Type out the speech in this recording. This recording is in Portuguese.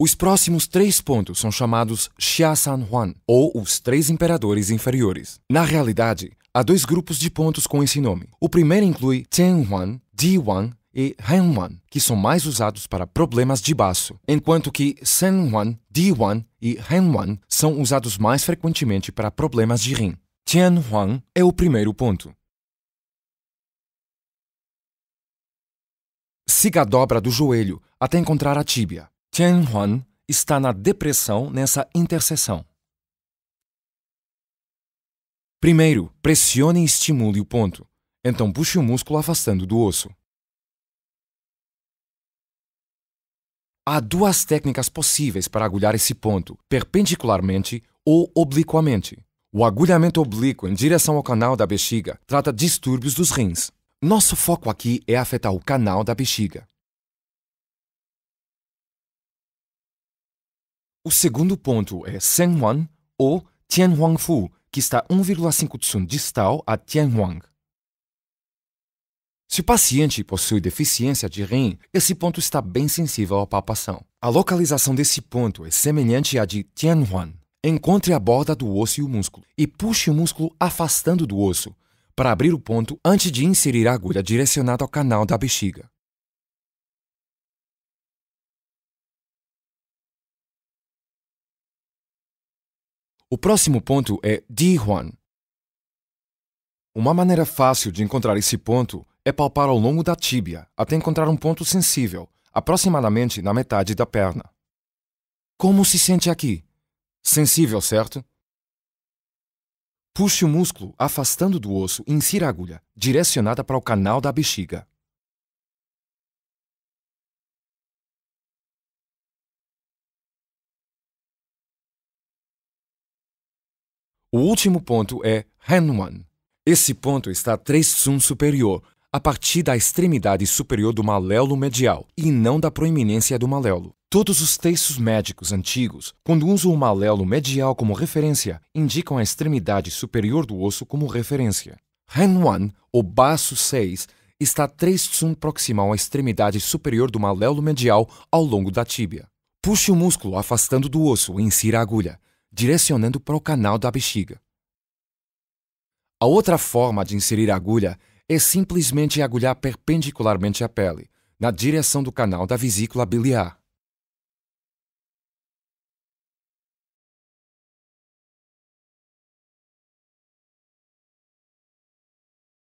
Os próximos três pontos são chamados Xia San Huan, ou os três imperadores inferiores. Na realidade, há dois grupos de pontos com esse nome. O primeiro inclui Tian Huan, Di Huan e Han Huan, que são mais usados para problemas de baço, enquanto que Sen Huan, Di Huan e Han Huan são usados mais frequentemente para problemas de rim. Tian Huan é o primeiro ponto. Siga a dobra do joelho até encontrar a tíbia. Chen Huan está na depressão nessa interseção. Primeiro, pressione e estimule o ponto. Então puxe o músculo afastando do osso. Há duas técnicas possíveis para agulhar esse ponto, perpendicularmente ou obliquamente. O agulhamento oblíquo em direção ao canal da bexiga trata distúrbios dos rins. Nosso foco aqui é afetar o canal da bexiga. O segundo ponto é Shenwan ou Tianhuangfu, que está 1,5 tsun distal a Tianhuang. Se o paciente possui deficiência de rim, esse ponto está bem sensível à palpação. A localização desse ponto é semelhante à de Tianhuan. Encontre a borda do osso e o músculo e puxe o músculo afastando do osso para abrir o ponto antes de inserir a agulha direcionada ao canal da bexiga. O próximo ponto é Dihuan. Uma maneira fácil de encontrar esse ponto é palpar ao longo da tíbia até encontrar um ponto sensível, aproximadamente na metade da perna. Como se sente aqui? Sensível, certo? Puxe o músculo, afastando do osso, e insira a agulha, direcionada para o canal da bexiga. O último ponto é Hanwan. Esse ponto está 3 sun superior, a partir da extremidade superior do maléolo medial e não da proeminência do maléolo. Todos os textos médicos antigos, quando usam o maléolo medial como referência, indicam a extremidade superior do osso como referência. Hanwan, o baço 6, está 3 tsun proximal à extremidade superior do maléolo medial ao longo da tíbia. Puxe o músculo afastando do osso e insira a agulha direcionando para o canal da bexiga. A outra forma de inserir a agulha é simplesmente agulhar perpendicularmente à pele, na direção do canal da vesícula biliar.